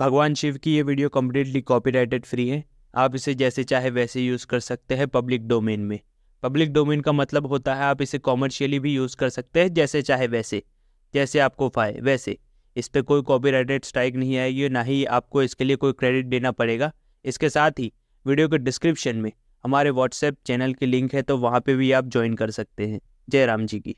भगवान शिव की ये वीडियो कम्प्लीटली कॉपीराइटेड फ्री है आप इसे जैसे चाहे वैसे यूज़ कर सकते हैं पब्लिक डोमेन में पब्लिक डोमेन का मतलब होता है आप इसे कॉमर्शियली भी यूज़ कर सकते हैं जैसे चाहे वैसे जैसे आपको फाए वैसे इस पर कोई कॉपीराइटेड स्ट्राइक नहीं आएगी ना ही आपको इसके लिए कोई क्रेडिट देना पड़ेगा इसके साथ ही वीडियो के डिस्क्रिप्शन में हमारे व्हाट्सएप चैनल की लिंक है तो वहाँ पे भी आप ज्वाइन कर सकते हैं जय राम जी की